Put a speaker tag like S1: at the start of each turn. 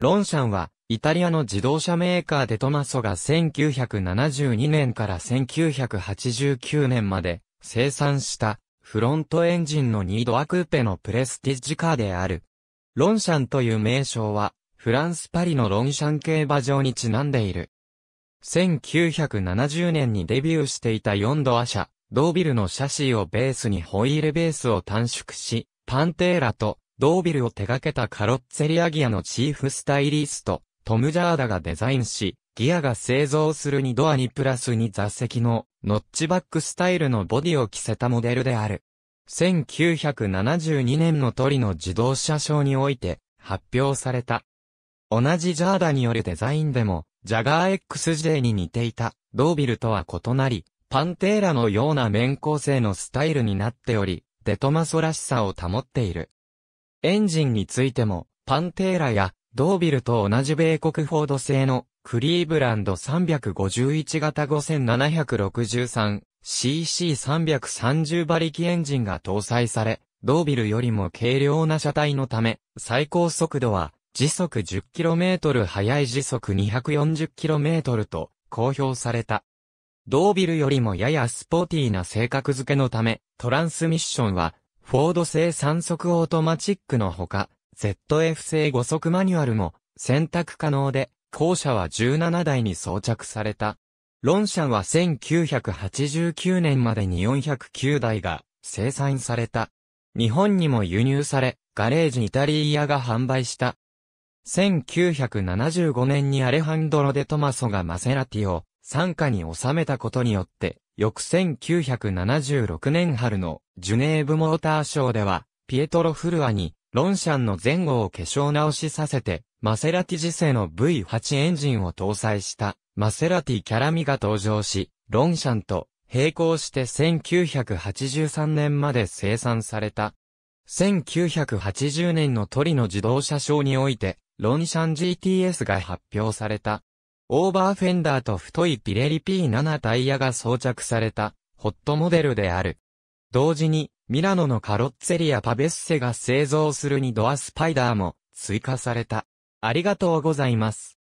S1: ロンシャンは、イタリアの自動車メーカーでトマソが1972年から1989年まで生産したフロントエンジンの2ドアクーペのプレスティッジカーである。ロンシャンという名称はフランスパリのロンシャン競馬場にちなんでいる。1970年にデビューしていた4ドア車、ドービルのシャシーをベースにホイールベースを短縮し、パンテーラとドービルを手掛けたカロッツェリアギアのチーフスタイリスト、トム・ジャーダがデザインし、ギアが製造する2ドアにプラス2座席のノッチバックスタイルのボディを着せたモデルである。1972年のトリの自動車ショーにおいて発表された。同じジャーダによるデザインでも、ジャガー XJ に似ていた、ドービルとは異なり、パンテーラのような面構成のスタイルになっており、デトマソらしさを保っている。エンジンについても、パンテーラやドービルと同じ米国フォード製のクリーブランド351型 5763cc330 馬力エンジンが搭載され、ドービルよりも軽量な車体のため、最高速度は時速 10km 速い時速 240km と公表された。ドービルよりもややスポーティーな性格付けのため、トランスミッションはフォード製3速オートマチックのほか、ZF 製5速マニュアルも選択可能で、後者は17台に装着された。ロン車は1989年までに409台が生産された。日本にも輸入され、ガレージイタリーヤが販売した。1975年にアレハンドロ・デ・トマソがマセラティを傘下に収めたことによって、翌1976年春のジュネーブモーターショーでは、ピエトロ・フルアに、ロンシャンの前後を化粧直しさせて、マセラティ時世の V8 エンジンを搭載した、マセラティキャラミが登場し、ロンシャンと並行して1983年まで生産された。1980年のトリの自動車ショーにおいて、ロンシャン GTS が発表された。オーバーフェンダーと太いピレリ P7 タイヤが装着された、ホットモデルである。同時に、ミラノのカロッツェリアパベッセが製造する2ドアスパイダーも追加された。ありがとうございます。